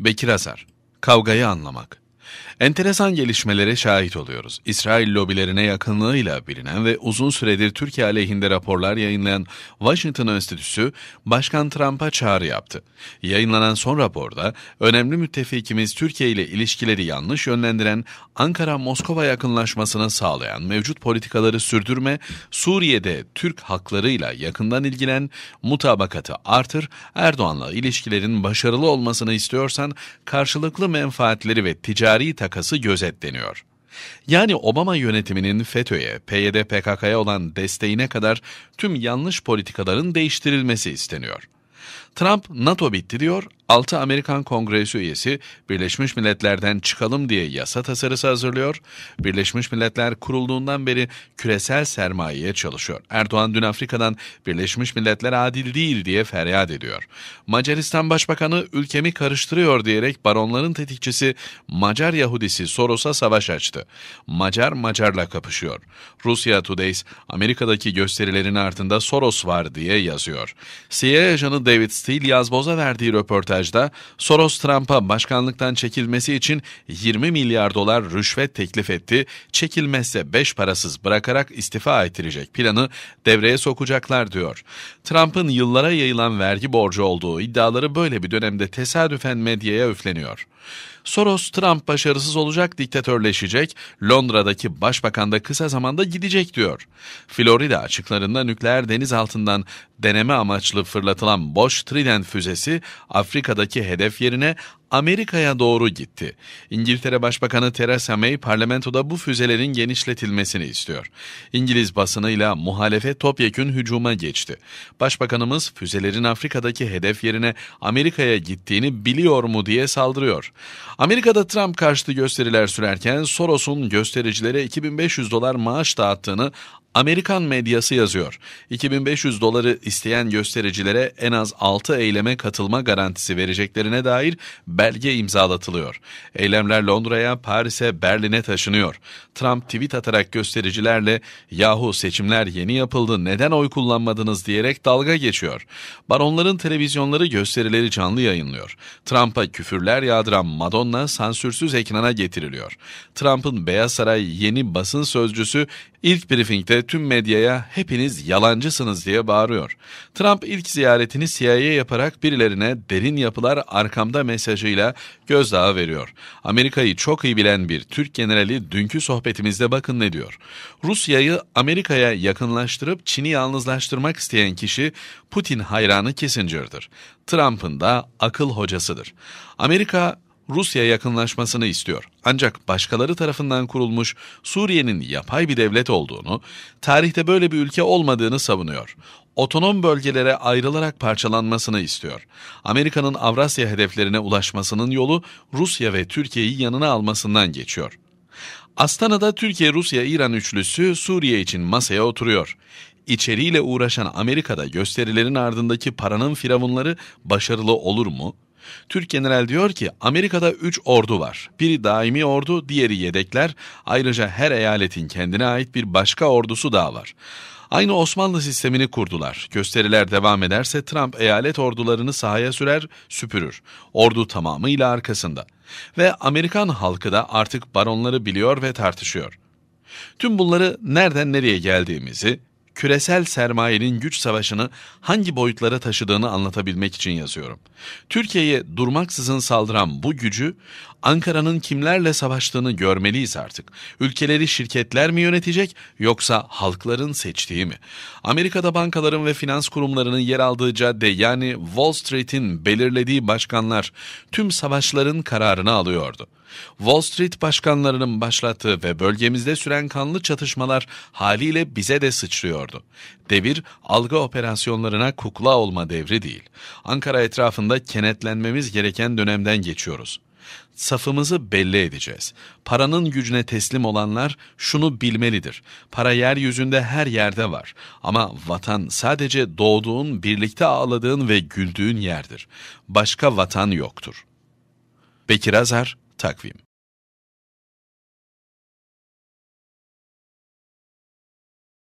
Bekir Asar, Kavgayı Anlamak Enteresan gelişmelere şahit oluyoruz. İsrail lobilerine yakınlığıyla bilinen ve uzun süredir Türkiye aleyhinde raporlar yayınlayan Washington Enstitüsü, Başkan Trump'a çağrı yaptı. Yayınlanan son raporda, önemli müttefikimiz Türkiye ile ilişkileri yanlış yönlendiren, Ankara-Moskova yakınlaşmasını sağlayan mevcut politikaları sürdürme, Suriye'de Türk haklarıyla yakından ilgilen, mutabakatı artır, Erdoğan'la ilişkilerin başarılı olmasını istiyorsan, karşılıklı menfaatleri ve ticari PKK'sı gözetleniyor. Yani Obama yönetiminin FETÖ'ye, PYD PKK'ya olan desteğine kadar tüm yanlış politikaların değiştirilmesi isteniyor. Trump NATO bitti diyor 6 Amerikan Kongresi üyesi Birleşmiş Milletler'den çıkalım diye yasa tasarısı hazırlıyor. Birleşmiş Milletler kurulduğundan beri küresel sermayeye çalışıyor. Erdoğan dün Afrika'dan Birleşmiş Milletler adil değil diye feryat ediyor. Macaristan Başbakanı ülkemi karıştırıyor diyerek baronların tetikçisi Macar Yahudisi Soros'a savaş açtı. Macar Macar'la kapışıyor. Rusya Today's Amerika'daki gösterilerin ardında Soros var diye yazıyor. CIA ajanı David Steele yazboza verdiği röportaj röportajda Soros Trump'a başkanlıktan çekilmesi için 20 milyar dolar rüşvet teklif etti. Çekilmezse 5 parasız bırakarak istifa ettirecek planı devreye sokacaklar diyor. Trump'ın yıllara yayılan vergi borcu olduğu iddiaları böyle bir dönemde tesadüfen medyaya üfleniyor. Soros Trump başarısız olacak, diktatörleşecek, Londra'daki başbakan da kısa zamanda gidecek diyor. Florida açıklarında nükleer deniz altından deneme amaçlı fırlatılan boş Trident füzesi Afrika Amerika'daki hedef yerine Amerika'ya doğru gitti. İngiltere Başbakanı Theresa May parlamentoda bu füzelerin genişletilmesini istiyor. İngiliz basınıyla muhalefet topyekün hücuma geçti. Başbakanımız füzelerin Afrika'daki hedef yerine Amerika'ya gittiğini biliyor mu diye saldırıyor. Amerika'da Trump karşıtı gösteriler sürerken Soros'un göstericilere 2500 dolar maaş dağıttığını Amerikan medyası yazıyor. 2500 doları isteyen göstericilere en az 6 eyleme katılma garantisi vereceklerine dair belge imzalatılıyor. Eylemler Londra'ya, Paris'e, Berlin'e taşınıyor. Trump tweet atarak göstericilerle yahu seçimler yeni yapıldı neden oy kullanmadınız diyerek dalga geçiyor. Baronların televizyonları gösterileri canlı yayınlıyor. Trump'a küfürler yağdıran Madonna sansürsüz ekrana getiriliyor. Trump'ın Beyaz Saray yeni basın sözcüsü ilk briefingde tüm medyaya hepiniz yalancısınız diye bağırıyor. Trump ilk ziyaretini CIA yaparak birilerine derin yapılar arkamda mesajıyla gözdağı veriyor. Amerika'yı çok iyi bilen bir Türk generali dünkü sohbetimizde bakın ne diyor. Rusya'yı Amerika'ya yakınlaştırıp Çin'i yalnızlaştırmak isteyen kişi Putin hayranı Kissinger'dır. Trump'ın da akıl hocasıdır. Amerika Rusya yakınlaşmasını istiyor. Ancak başkaları tarafından kurulmuş Suriye'nin yapay bir devlet olduğunu, tarihte böyle bir ülke olmadığını savunuyor. Otonom bölgelere ayrılarak parçalanmasını istiyor. Amerika'nın Avrasya hedeflerine ulaşmasının yolu Rusya ve Türkiye'yi yanına almasından geçiyor. Astana'da Türkiye-Rusya-İran üçlüsü Suriye için masaya oturuyor İçeriyle uğraşan Amerika'da gösterilerin ardındaki paranın firavunları başarılı olur mu? Türk General diyor ki Amerika'da 3 ordu var. Biri daimi ordu, diğeri yedekler. Ayrıca her eyaletin kendine ait bir başka ordusu daha var. Aynı Osmanlı sistemini kurdular. Gösteriler devam ederse Trump eyalet ordularını sahaya sürer, süpürür. Ordu tamamıyla arkasında. Ve Amerikan halkı da artık baronları biliyor ve tartışıyor. Tüm bunları nereden nereye geldiğimizi, küresel sermayenin güç savaşını hangi boyutlara taşıdığını anlatabilmek için yazıyorum. Türkiye'ye durmaksızın saldıran bu gücü Ankara'nın kimlerle savaştığını görmeliyiz artık. Ülkeleri şirketler mi yönetecek yoksa halkların seçtiği mi? Amerika'da bankaların ve finans kurumlarının yer aldığı cadde yani Wall Street'in belirlediği başkanlar tüm savaşların kararını alıyordu. Wall Street başkanlarının başlattığı ve bölgemizde süren kanlı çatışmalar haliyle bize de sıçrıyordu. Devir algı operasyonlarına kukla olma devri değil. Ankara etrafında kenetlenmemiz gereken dönemden geçiyoruz. Safımızı belli edeceğiz. Paranın gücüne teslim olanlar şunu bilmelidir. Para yeryüzünde her yerde var. Ama vatan sadece doğduğun, birlikte ağladığın ve güldüğün yerdir. Başka vatan yoktur. Bekir Azar, Tak, Wim.